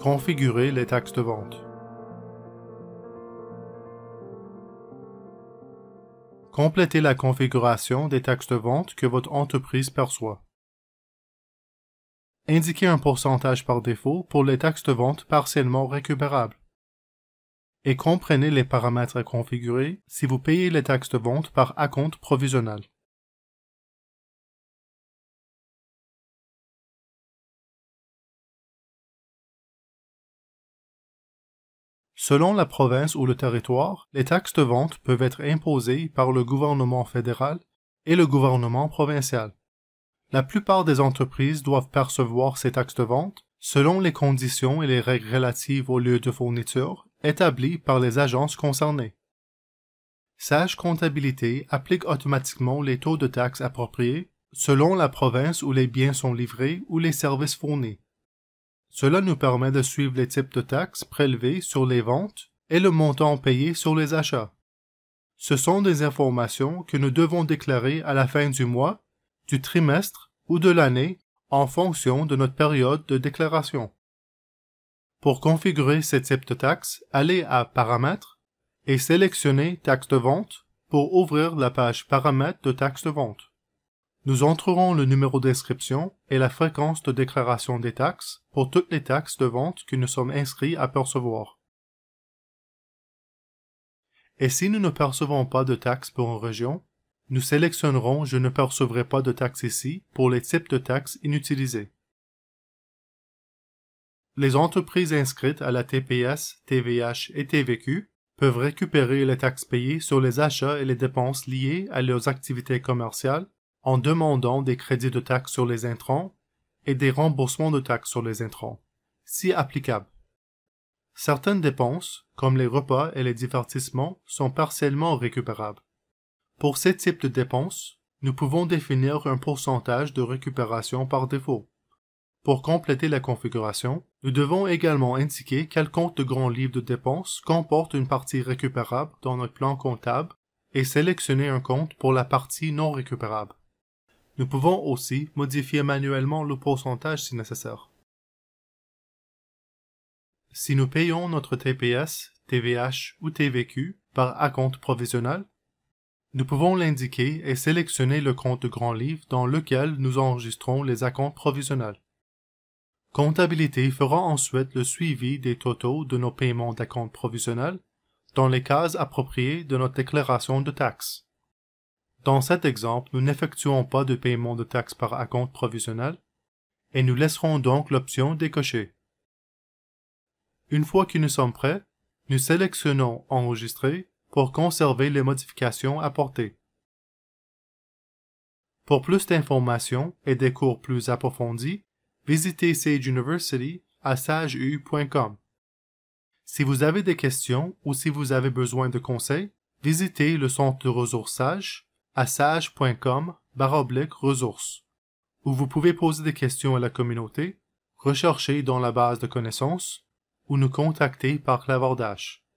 configurer les taxes de vente. Complétez la configuration des taxes de vente que votre entreprise perçoit. Indiquez un pourcentage par défaut pour les taxes de vente partiellement récupérables. Et comprenez les paramètres à configurer si vous payez les taxes de vente par acompte provisionnel. Selon la province ou le territoire, les taxes de vente peuvent être imposées par le gouvernement fédéral et le gouvernement provincial. La plupart des entreprises doivent percevoir ces taxes de vente selon les conditions et les règles relatives aux lieux de fourniture établies par les agences concernées. Sage Comptabilité applique automatiquement les taux de taxes appropriés selon la province où les biens sont livrés ou les services fournis. Cela nous permet de suivre les types de taxes prélevées sur les ventes et le montant payé sur les achats. Ce sont des informations que nous devons déclarer à la fin du mois, du trimestre ou de l'année en fonction de notre période de déclaration. Pour configurer ces types de taxes, allez à Paramètres et sélectionnez Taxes de vente pour ouvrir la page Paramètres de taxes de vente. Nous entrerons le numéro d'inscription et la fréquence de déclaration des taxes pour toutes les taxes de vente que nous sommes inscrits à percevoir. Et si nous ne percevons pas de taxes pour une région, nous sélectionnerons Je ne percevrai pas de taxes ici pour les types de taxes inutilisées. Les entreprises inscrites à la TPS, TVH et TVQ peuvent récupérer les taxes payées sur les achats et les dépenses liées à leurs activités commerciales en demandant des crédits de taxes sur les intrants et des remboursements de taxes sur les intrants, si applicable. Certaines dépenses, comme les repas et les divertissements, sont partiellement récupérables. Pour ces types de dépenses, nous pouvons définir un pourcentage de récupération par défaut. Pour compléter la configuration, nous devons également indiquer quel compte de grand livre de dépenses comporte une partie récupérable dans notre plan comptable et sélectionner un compte pour la partie non récupérable. Nous pouvons aussi modifier manuellement le pourcentage si nécessaire. Si nous payons notre TPS, TVH ou TVQ par acompte provisionnel, nous pouvons l'indiquer et sélectionner le compte de grand livre dans lequel nous enregistrons les acomptes provisionnels. Comptabilité fera ensuite le suivi des totaux de nos paiements d'acompte provisionnel dans les cases appropriées de notre déclaration de taxes. Dans cet exemple, nous n'effectuons pas de paiement de taxes par acompte provisionnel et nous laisserons donc l'option décocher. Une fois que nous sommes prêts, nous sélectionnons Enregistrer pour conserver les modifications apportées. Pour plus d'informations et des cours plus approfondis, visitez Sage University à sageu.com. Si vous avez des questions ou si vous avez besoin de conseils, visitez le centre de ressources Sage sage.com ressources, où vous pouvez poser des questions à la communauté, rechercher dans la base de connaissances ou nous contacter par clavardage.